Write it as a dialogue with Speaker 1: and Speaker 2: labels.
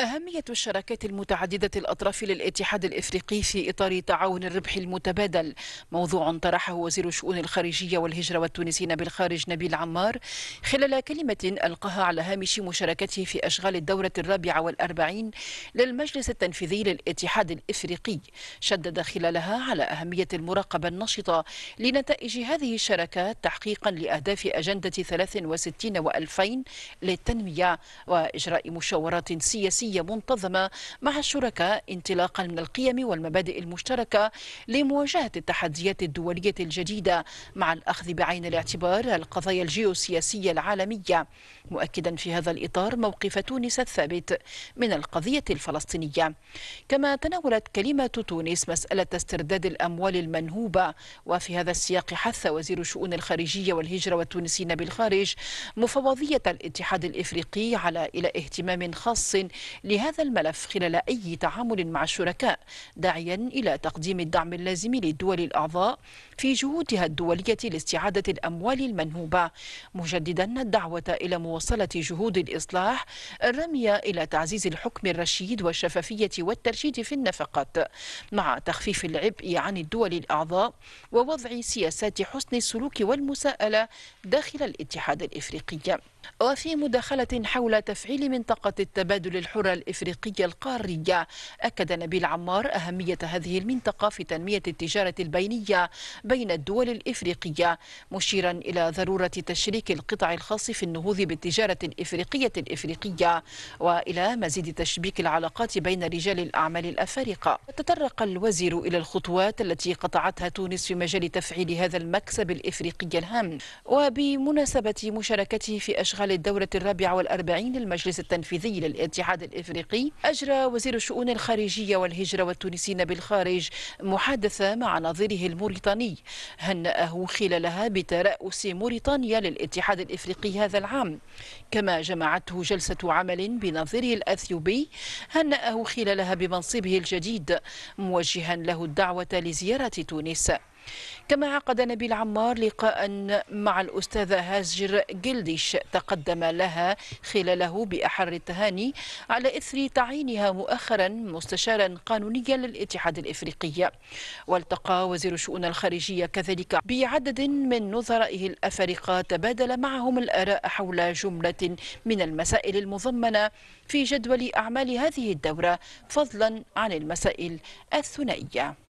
Speaker 1: أهمية الشراكات المتعددة الأطراف للاتحاد الإفريقي في إطار تعاون الربح المتبادل موضوع طرحه وزير الشؤون الخارجية والهجرة والتونسيين بالخارج نبيل عمار خلال كلمة ألقاها على هامش مشاركته في أشغال الدورة الرابعة والأربعين للمجلس التنفيذي للاتحاد الإفريقي شدد خلالها على أهمية المراقبة النشطة لنتائج هذه الشراكات تحقيقا لأهداف أجندة 63 و2000 للتنمية وإجراء مشاورات سياسية دولية منتظمة مع الشركاء انطلاقا من القيم والمبادئ المشتركة لمواجهة التحديات الدولية الجديدة مع الأخذ بعين الاعتبار القضايا الجيوسياسية العالمية مؤكدا في هذا الإطار موقف تونس الثابت من القضية الفلسطينية كما تناولت كلمة تونس مسألة استرداد الأموال المنهوبة وفي هذا السياق حث وزير الشؤون الخارجية والهجرة والتونسيين بالخارج مفوضية الاتحاد الإفريقي على إلى اهتمام خاص لهذا الملف خلال أي تعامل مع الشركاء داعيا إلى تقديم الدعم اللازم للدول الأعضاء في جهودها الدولية لاستعادة الأموال المنهوبة مجددا الدعوة إلى مواصلة جهود الإصلاح الرامية إلى تعزيز الحكم الرشيد والشفافية والترشيد في النفقات مع تخفيف العبء عن الدول الأعضاء ووضع سياسات حسن السلوك والمساءلة داخل الاتحاد الإفريقي وفي مداخلة حول تفعيل منطقة التبادل الحرة الإفريقية القارية أكد نبيل عمار أهمية هذه المنطقة في تنمية التجارة البينية بين الدول الإفريقية مشيرا إلى ضرورة تشريك القطاع الخاص في النهوض بالتجارة الإفريقية الإفريقية وإلى مزيد تشبيك العلاقات بين رجال الأعمال الأفارقة تطرق الوزير إلى الخطوات التي قطعتها تونس في مجال تفعيل هذا المكسب الإفريقي الهام وبمناسبة مشاركته في أشهر أشغال الدورة الرابعة والأربعين للمجلس التنفيذي للاتحاد الإفريقي أجرى وزير الشؤون الخارجية والهجرة والتونسيين بالخارج محادثة مع نظيره الموريتاني هنأه خلالها بترأس موريتانيا للاتحاد الإفريقي هذا العام كما جمعته جلسة عمل بنظيره الأثيوبي هنأه خلالها بمنصبه الجديد موجها له الدعوة لزيارة تونس كما عقد نبيل عمار لقاء مع الأستاذة هاجر جلديش تقدم لها خلاله بأحر التهاني على إثر تعيينها مؤخرا مستشارا قانونيا للاتحاد الإفريقي والتقى وزير الشؤون الخارجية كذلك بعدد من نظرائه الأفارقة تبادل معهم الآراء حول جملة من المسائل المضمنة في جدول أعمال هذه الدورة فضلا عن المسائل الثنائية